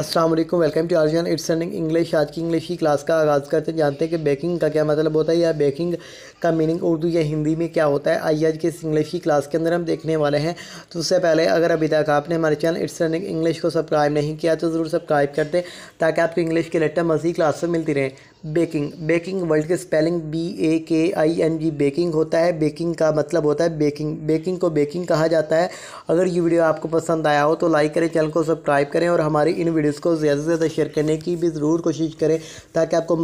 Aslam welcome to आर्जन it's running English आज की इंग्लिश की क्लास का आगाज़ करते हैं जानते हैं कि बेकिंग का क्या मतलब होता है या बेकिंग का मीनिंग उर्दू या हिंदी में क्या होता है आइए आज की इस इंग्लिश की क्लास के अंदर हम देखने वाले हैं तो उससे पहले अगर अभी तक आपने हमारे चैनल इट्स रनिंग इंग्लिश को सब्सक्राइब नहीं किया तो ज़रूर सब्सक्राइब कर दें ताकि आपको इंग्लिश की लेटर मजीद क्लास से मिलती रहें बेकिंग बेकिंग वर्ल्ड के spelling B A K I N G baking होता है बेकिंग का मतलब होता है बेकिंग बेकिंग को बेकिंग कहा जाता है अगर ये वीडियो आपको पसंद आया हो तो लाइक करें चैनल को सब्सक्राइब करें और हमारी इन वीडियो को ज़्यादा से ज़्यादा शेयर करने की भी ज़रूर कोशिश करें ताकि आपको